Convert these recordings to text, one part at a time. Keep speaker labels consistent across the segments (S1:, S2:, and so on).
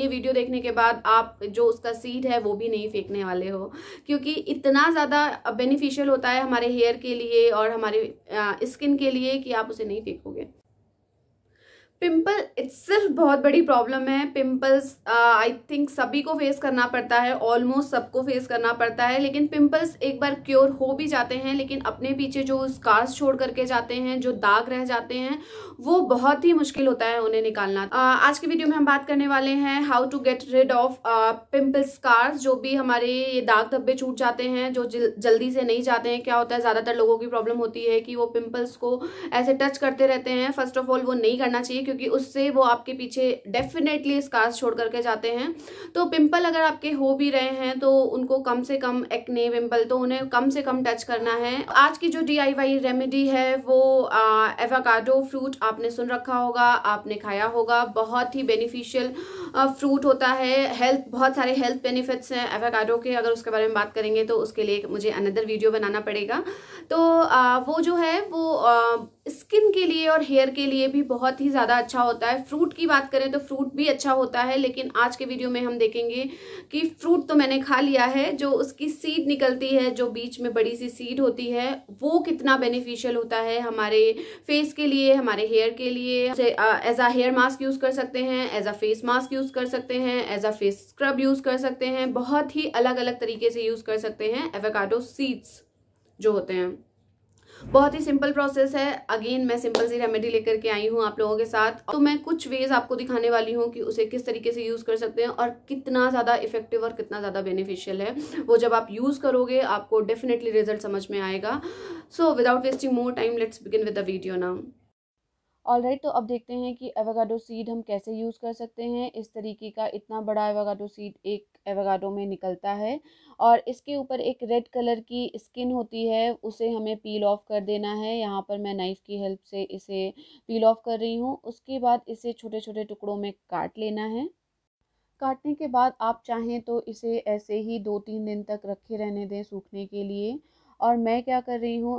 S1: ये वीडियो देखने के बाद आप जो उसका सीड है वो भी नहीं फेंकने वाले हो क्योंकि इतना ज़्यादा बेनिफिशियल होता है हमारे हेयर के लिए और हमारे स्किन के लिए कि आप उसे नहीं फेंकोगे पिंपल इट्स बहुत बड़ी प्रॉब्लम है पिंपल्स आई थिंक सभी को फेस करना पड़ता है ऑलमोस्ट सबको फेस करना पड़ता है लेकिन पिंपल्स एक बार क्योर हो भी जाते हैं लेकिन अपने पीछे जो स्कार्स छोड़ करके जाते हैं जो दाग रह जाते हैं वो बहुत ही मुश्किल होता है उन्हें निकालना आ, uh, आज की वीडियो में हम बात करने वाले हैं how to get rid of pimple scars जो भी हमारे ये दाग धब्बे छूट जाते हैं जो जल, जल्दी से नहीं जाते हैं क्या होता है ज़्यादातर लोगों की प्रॉब्लम होती है कि वो पिम्पल्स को ऐसे टच करते रहते हैं फर्स्ट ऑफ ऑल वो नहीं करना चाहिए क्योंकि उससे वो आपके पीछे डेफिनेटली स्कार्स छोड़ करके जाते हैं तो पिंपल अगर आपके हो भी रहे हैं तो उनको कम से कम एक्ने पिंपल तो उन्हें कम से कम टच करना है आज की जो डी रेमेडी है वो एवाकाडो फ्रूट आपने सुन रखा होगा आपने खाया होगा बहुत ही बेनिफिशियल फ्रूट होता है हेल्थ बहुत सारे हेल्थ बेनिफिट्स हैं एवाकाडो के अगर उसके बारे में बात करेंगे तो उसके लिए मुझे अनदर वीडियो बनाना पड़ेगा तो आ, वो जो है वो आ, स्किन के लिए और हेयर के लिए भी बहुत ही ज़्यादा अच्छा होता है फ्रूट की बात करें तो फ्रूट भी अच्छा होता है लेकिन आज के वीडियो में हम देखेंगे कि फ्रूट तो मैंने खा लिया है जो उसकी सीड निकलती है जो बीच में बड़ी सी सीड होती है वो कितना बेनिफिशियल होता है हमारे फेस के लिए हमारे हेयर के लिए as a hair mask use कर सकते हैं as a face mask use कर सकते हैं as a face scrub use कर सकते हैं बहुत ही अलग अलग तरीके से यूज़ कर सकते हैं एवेकाडो सीड्स जो होते हैं बहुत ही सिंपल प्रोसेस है अगेन मैं सिंपल सी रेमेडी लेकर के आई हूँ आप लोगों के साथ तो मैं कुछ वेज आपको दिखाने वाली हूँ कि उसे किस तरीके से यूज़ कर सकते हैं और कितना ज़्यादा इफेक्टिव और कितना ज़्यादा बेनिफिशियल है वो जब आप यूज़ करोगे आपको डेफिनेटली रिजल्ट समझ में आएगा so without wasting more time let's begin with the video now all right तो अब देखते हैं कि एवोगाडो सीड हम कैसे यूज़ कर सकते हैं इस तरीके का इतना बड़ा एवोगाडो सीड एक एवोगाडो में निकलता है और इसके ऊपर एक रेड कलर की स्किन होती है उसे हमें पील ऑफ कर देना है यहाँ पर मैं नाइफ़ की हेल्प से इसे पील ऑफ कर रही हूँ उसके बाद इसे छोटे छोटे टुकड़ों में काट लेना है काटने के बाद आप चाहें तो इसे ऐसे ही दो तीन दिन तक रखे रहने दें सूखने के लिए और मैं क्या कर रही हूँ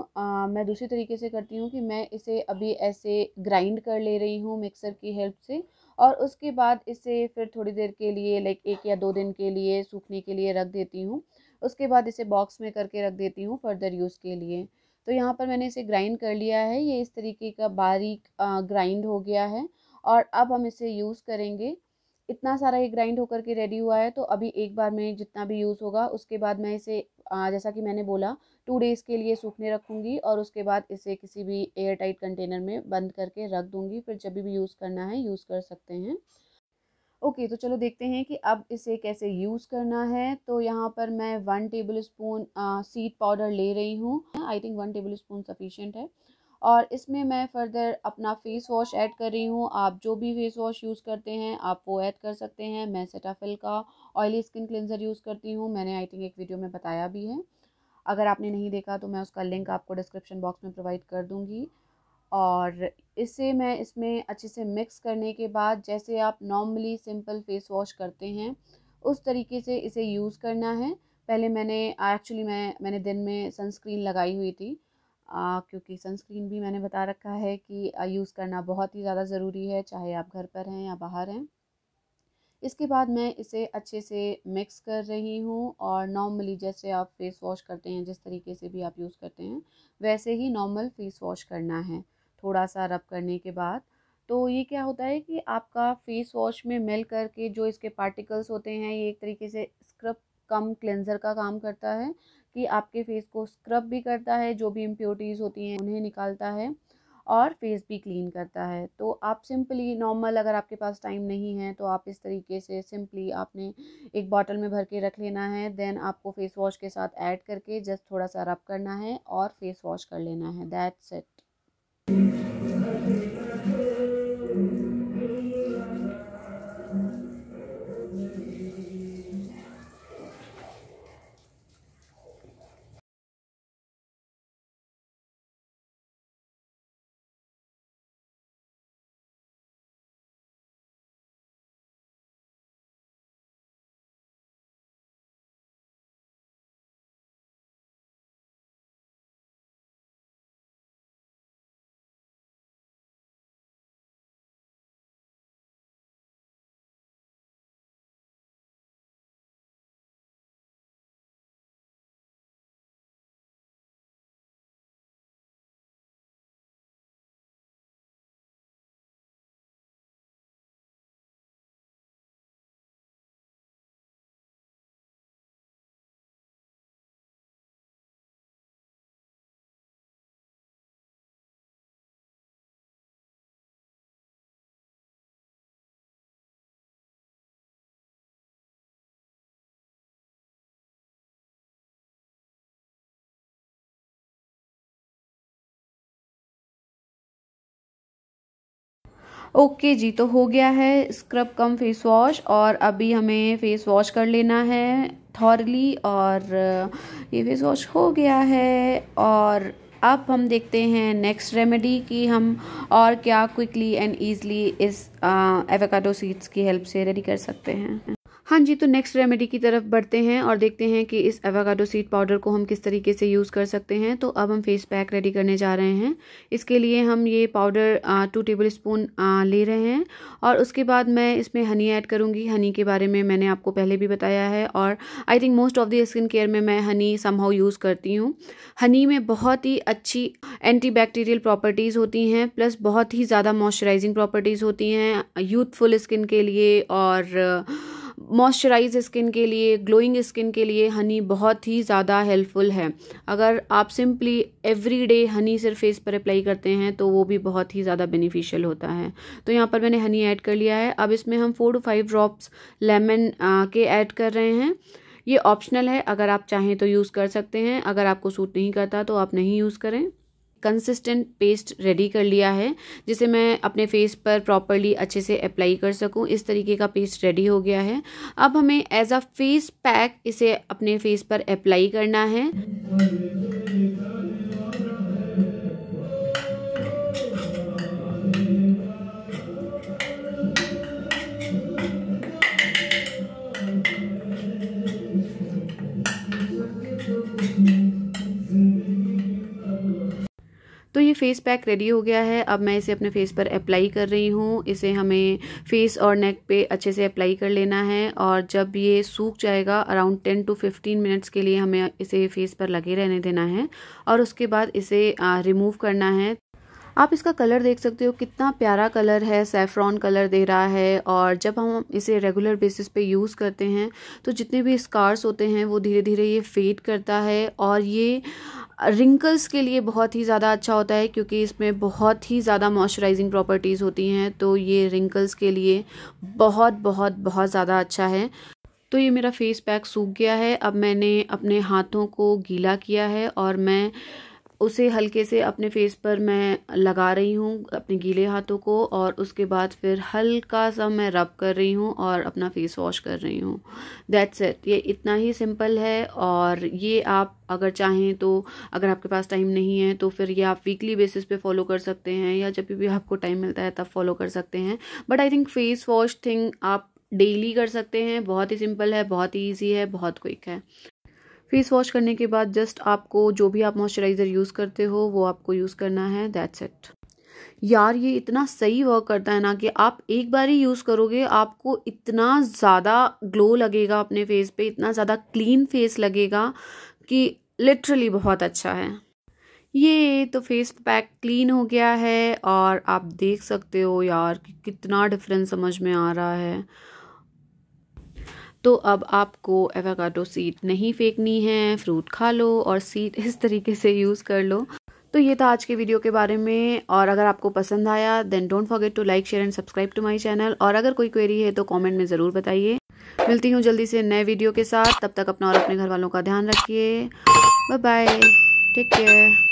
S1: मैं दूसरी तरीके से करती हूँ कि मैं इसे अभी ऐसे ग्राइंड कर ले रही हूँ मिक्सर की हेल्प से और उसके बाद इसे फिर थोड़ी देर के लिए लाइक एक या दो दिन के लिए सूखने के लिए रख देती हूँ उसके बाद इसे बॉक्स में करके रख देती हूँ फर्दर यूज़ के लिए तो यहाँ पर मैंने इसे ग्राइंड कर लिया है ये इस तरीके का बारीक ग्राइंड हो गया है और अब हम इसे यूज़ करेंगे इतना सारा ये ग्राइंड होकर के रेडी हुआ है तो अभी एक बार में जितना भी यूज़ होगा उसके बाद मैं इसे आ, जैसा कि मैंने बोला टू डेज़ के लिए सूखने रखूँगी और उसके बाद इसे किसी भी एयर टाइट कंटेनर में बंद करके रख दूँगी फिर जब भी यूज़ करना है यूज़ कर सकते हैं ओके okay, तो चलो देखते हैं कि अब इसे कैसे यूज़ करना है तो यहाँ पर मैं one tablespoon seed powder ले रही हूँ I think one tablespoon sufficient है और इसमें मैं फर्दर अपना फेस वॉश ऐड कर रही हूँ आप जो भी फेस वॉश यूज़ करते हैं आप वो ऐड कर सकते हैं मैं सेटाफिल का ऑयली स्किन क्लिनजर यूज़ करती हूँ मैंने आई थिंक एक वीडियो में बताया भी है अगर आपने नहीं देखा तो मैं उसका लिंक आपको डिस्क्रिप्शन बॉक्स में प्रोवाइड कर दूँगी और इसे मैं इसमें अच्छे से मिक्स करने के बाद जैसे आप नॉर्मली सिंपल फेस वॉश करते हैं उस तरीके से इसे यूज़ करना है पहले मैंने एक्चुअली मैं मैंने दिन में सनस्क्रीन लगाई हुई थी आ, क्योंकि सनस्क्रीन भी मैंने बता रखा है कि यूज़ करना बहुत ही ज़्यादा ज़रूरी है चाहे आप घर पर हैं या बाहर हैं इसके बाद मैं इसे अच्छे से मिक्स कर रही हूँ और नॉर्मली जैसे आप फेस वॉश करते हैं जिस तरीके से भी आप यूज़ करते हैं वैसे ही नॉर्मल फेस वॉश करना है थोड़ा सा रब करने के बाद तो ये क्या होता है कि आपका फेस वॉश में मिल करके जो इसके पार्टिकल्स होते हैं ये एक तरीके से स्क्रब कम क्लेंजर का काम करता है कि आपके फेस को स्क्रब भी करता है जो भी इम्प्योरिटीज़ होती हैं उन्हें निकालता है और फेस भी क्लीन करता है तो आप सिंपली नॉर्मल अगर आपके पास टाइम नहीं है तो आप इस तरीके से सिंपली आपने एक बॉटल में भर के रख लेना है देन आपको फेस वॉश के साथ ऐड करके जस्ट थोड़ा सा रब करना है और फेस वॉश कर लेना है दैट्स इट ओके जी तो हो गया है स्क्रब कम फेस वॉश और अभी हमें फेस वॉश कर लेना है थॉरली और ये फेस वॉश हो गया है और अब हम देखते हैं नेक्स्ट रेमेडी कि हम और क्या क्विकली एंड ईजली इस एवोकाडो सीड्स की हेल्प से रेडी कर सकते हैं हाँ जी तो नेक्स्ट रेमेडी की तरफ बढ़ते हैं और देखते हैं कि इस एवागाडो सीड पाउडर को हम किस तरीके से यूज़ कर सकते हैं तो अब हम फेस पैक रेडी करने जा रहे हैं इसके लिए हम ये पाउडर टू टेबल स्पून ले रहे हैं और उसके बाद मैं इसमें हनी ऐड करूँगी हनी के बारे में मैंने आपको पहले भी बताया है और I think most of the skin care में मैं हनी समहाउ यूज़ करती हूँ हनी में बहुत ही अच्छी एंटी बैक्टीरियल प्रॉपर्टीज़ होती हैं प्लस बहुत ही ज़्यादा मॉइस्चराइजिंग प्रॉपर्टीज़ होती हैं यूथफुल स्किन के लिए और मॉइस्चराइज स्किन के लिए ग्लोइंग स्किन के लिए हनी बहुत ही ज़्यादा हेल्पफुल है अगर आप सिंपली एवरी डे हनी सिर्फ फेस पर अप्लाई करते हैं तो वो भी बहुत ही ज़्यादा बेनिफिशियल होता है तो यहाँ पर मैंने हनी ऐड कर लिया है अब इसमें हम four two five drops lemon के ऐड कर रहे हैं ये ऑप्शनल है अगर आप चाहें तो यूज़ कर सकते हैं अगर आपको सूट नहीं करता तो आप नहीं यूज़ करें कंसिस्टेंट पेस्ट रेडी कर लिया है जिसे मैं अपने फेस पर प्रॉपरली अच्छे से अप्लाई कर सकूं इस तरीके का पेस्ट रेडी हो गया है अब हमें एज अ फेस पैक इसे अपने फेस पर अप्लाई करना है तो ये फेस पैक रेडी हो गया है अब मैं इसे अपने फेस पर अप्लाई कर रही हूँ इसे हमें फेस और नेक पे अच्छे से अप्लाई कर लेना है और जब ये सूख जाएगा around ten to fifteen minutes के लिए हमें इसे फेस पर लगे रहने देना है और उसके बाद इसे रिमूव करना है आप इसका कलर देख सकते हो कितना प्यारा कलर है सेफ्रॉन कलर दे रहा है और जब हम इसे रेगुलर बेसिस पे यूज़ करते हैं तो जितने भी स्कार्स होते हैं वो धीरे धीरे ये फेड करता है और ये रिंकल्स के लिए बहुत ही ज़्यादा अच्छा होता है क्योंकि इसमें बहुत ही ज़्यादा मॉइस्चराइजिंग प्रॉपर्टीज़ होती हैं तो ये रिंकल्स के लिए बहुत बहुत बहुत ज़्यादा अच्छा है तो ये मेरा फेस पैक सूख गया है अब मैंने अपने हाथों को गीला किया है और मैं उसे हल्के से अपने फेस पर मैं लगा रही हूँ अपने गीले हाथों को और उसके बाद फिर हल्का सा मैं रब कर रही हूँ और अपना फेस वॉश कर रही हूँ दैट्स इट ये इतना ही सिंपल है और ये आप अगर चाहें तो अगर आपके पास टाइम नहीं है तो फिर ये आप वीकली बेसिस पे फॉलो कर सकते हैं या जब भी आपको टाइम मिलता है तब फॉलो कर सकते हैं but I think face wash thing आप डेली कर सकते हैं बहुत ही सिंपल है बहुत ही ईजी है बहुत क्विक है फेस वॉश करने के बाद जस्ट आपको जो भी आप मॉइस्चराइज़र यूज़ करते हो वो आपको यूज़ करना है दैट्स इट यार ये इतना सही वर्क करता है ना कि आप एक बार ही यूज़ करोगे आपको इतना ज़्यादा ग्लो लगेगा अपने फेस पे इतना ज़्यादा क्लीन फेस लगेगा कि लिटरली बहुत अच्छा है ये तो फेस पैक क्लीन हो गया है और आप देख सकते हो यार कि कितना डिफरेंस समझ में आ रहा है तो अब आपको एवोकाडो सीड नहीं फेंकनी है फ्रूट खा लो और सीड इस तरीके से यूज़ कर लो तो ये था आज के वीडियो के बारे में और अगर आपको पसंद आया then don't forget to like share and subscribe to my channel और अगर कोई क्वेरी है तो कॉमेंट में ज़रूर बताइए मिलती हूँ जल्दी से नए वीडियो के साथ तब तक अपना और अपने घर वालों का ध्यान रखिए बाय बाय टेक केयर